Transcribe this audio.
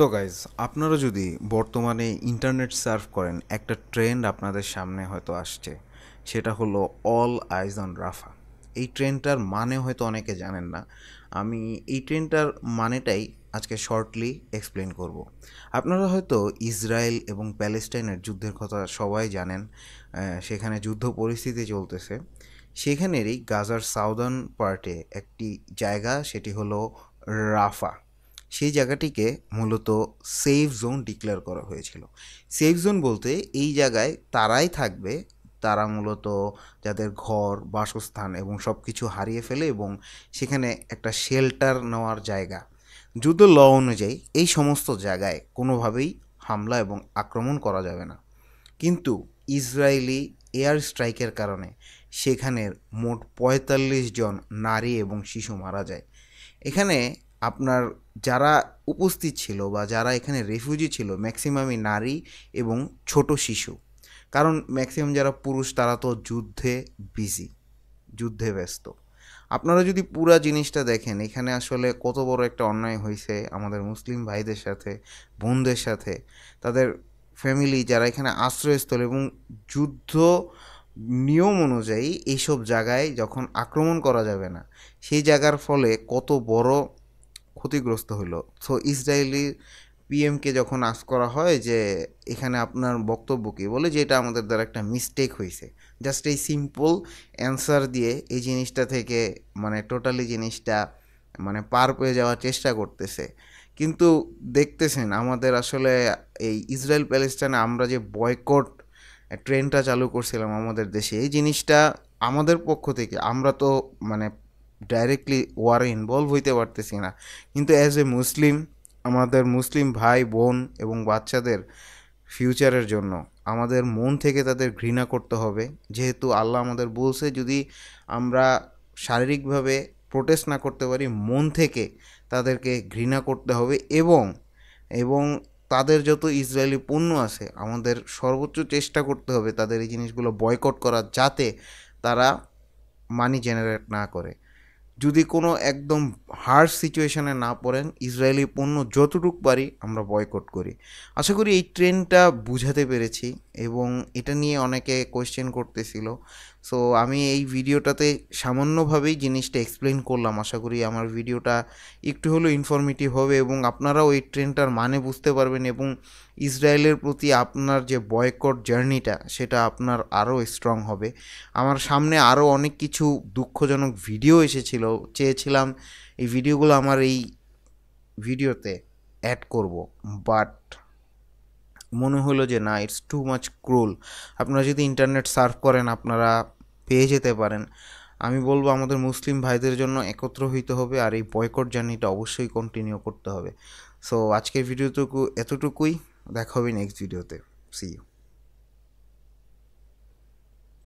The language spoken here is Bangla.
সো গাইজ আপনারা যদি বর্তমানে ইন্টারনেট সার্ফ করেন একটা ট্রেন্ড আপনাদের সামনে হয়তো আসছে সেটা হলো অল আইজ অন রাফা এই ট্রেনটার মানে হয়তো অনেকে জানেন না আমি এই ট্রেনটার মানেটাই আজকে শর্টলি এক্সপ্লেন করব। আপনারা হয়তো ইসরায়েল এবং প্যালেস্টাইনের যুদ্ধের কথা সবাই জানেন সেখানে যুদ্ধ পরিস্থিতি চলতেছে সেখানেরই গাজার সাউদার্ন পার্টে একটি জায়গা সেটি হলো রাফা সেই জায়গাটিকে মূলত সেফ জোন ডিক্লেয়ার করা হয়েছিল সেফ জোন বলতে এই জায়গায় তারাই থাকবে তারা মূলত যাদের ঘর বাসস্থান এবং সব কিছু হারিয়ে ফেলে এবং সেখানে একটা শেল্টার নেওয়ার জায়গা যুদ্ধ ল অনুযায়ী এই সমস্ত জায়গায় কোনোভাবেই হামলা এবং আক্রমণ করা যাবে না কিন্তু ইসরায়েলি এয়ার স্ট্রাইকের কারণে সেখানের মোট পঁয়তাল্লিশ জন নারী এবং শিশু মারা যায় এখানে আপনার যারা উপস্থিত ছিল বা যারা এখানে রেফিউজি ছিল ম্যাক্সিমামই নারী এবং ছোট শিশু কারণ ম্যাক্সিমাম যারা পুরুষ তারা তো যুদ্ধে বিজি যুদ্ধে ব্যস্ত আপনারা যদি পুরা জিনিসটা দেখেন এখানে আসলে কত বড় একটা অন্যায় হয়েছে আমাদের মুসলিম ভাইদের সাথে বোনদের সাথে তাদের ফ্যামিলি যারা এখানে আশ্রয়স্থল এবং যুদ্ধ নিয়ম অনুযায়ী এইসব জায়গায় যখন আক্রমণ করা যাবে না সেই জায়গার ফলে কত বড় ক্ষতিগ্রস্ত হলো সো ইসরায়েলি পিএমকে যখন আস করা হয় যে এখানে আপনার বক্তব্য কী বলে যে এটা আমাদের দ্বারা একটা মিস্টেক হয়েছে জাস্ট এই সিম্পল অ্যান্সার দিয়ে এই জিনিসটা থেকে মানে টোটালি জিনিসটা মানে পার পেয়ে যাওয়ার চেষ্টা করতেছে কিন্তু দেখতেছেন আমাদের আসলে এই ইসরায়েল প্যালেস্টাইনে আমরা যে বয়কট ট্রেনটা চালু করছিলাম আমাদের দেশে এই জিনিসটা আমাদের পক্ষ থেকে আমরা তো মানে ডাইরেক্টলি ওয়ারে ইনভলভ হইতে পারতেছি না কিন্তু অ্যাজ এ মুসলিম আমাদের মুসলিম ভাই বোন এবং বাচ্চাদের ফিউচারের জন্য আমাদের মন থেকে তাদের ঘৃণা করতে হবে যেহেতু আল্লাহ আমাদের বলছে যদি আমরা শারীরিকভাবে প্রোটেস্ট না করতে পারি মন থেকে তাদেরকে ঘৃণা করতে হবে এবং এবং তাদের যত ইসরায়েলি পণ্য আছে আমাদের সর্বোচ্চ চেষ্টা করতে হবে তাদের এই জিনিসগুলো বয়কট করার যাতে তারা মানি জেনারেট না করে যদি কোনো একদম হার্ড সিচুয়েশানে না পড়েন ইসরায়েলি পণ্য যতটুক পারি আমরা বয়কট করি আশা করি এই ট্রেনটা বুঝাতে পেরেছি এবং এটা নিয়ে অনেকে কোয়েশ্চেন করতেছিল সো আমি এই ভিডিওটাতে সামান্যভাবেই জিনিসটা এক্সপ্লেন করলাম আশা করি আমার ভিডিওটা একটু হলেও ইনফরমেটিভ হবে এবং আপনারাও এই ট্রেনটার মানে বুঝতে পারবেন এবং ইসরায়েলের প্রতি আপনার যে বয়কট জার্নিটা সেটা আপনার আরও স্ট্রং হবে আমার সামনে আরও অনেক কিছু দুঃখজনক ভিডিও এসেছিল চেয়েছিলাম এই ভিডিওগুলো আমার এই ভিডিওতে অ্যাড করব বাট মনে হলো যে না ইটস টু মাচ ক্রোল আপনারা যদি ইন্টারনেট সার্ভ করেন আপনারা পেয়ে যেতে পারেন আমি বলবো আমাদের মুসলিম ভাইদের জন্য একত্র হইতে হবে আর এই বয়কট জার্নিটা অবশ্যই কন্টিনিউ করতে হবে সো আজকের ভিডিওটুকু এতটুকুই দেখা হবে নেক্সট ভিডিওতে সি ইউ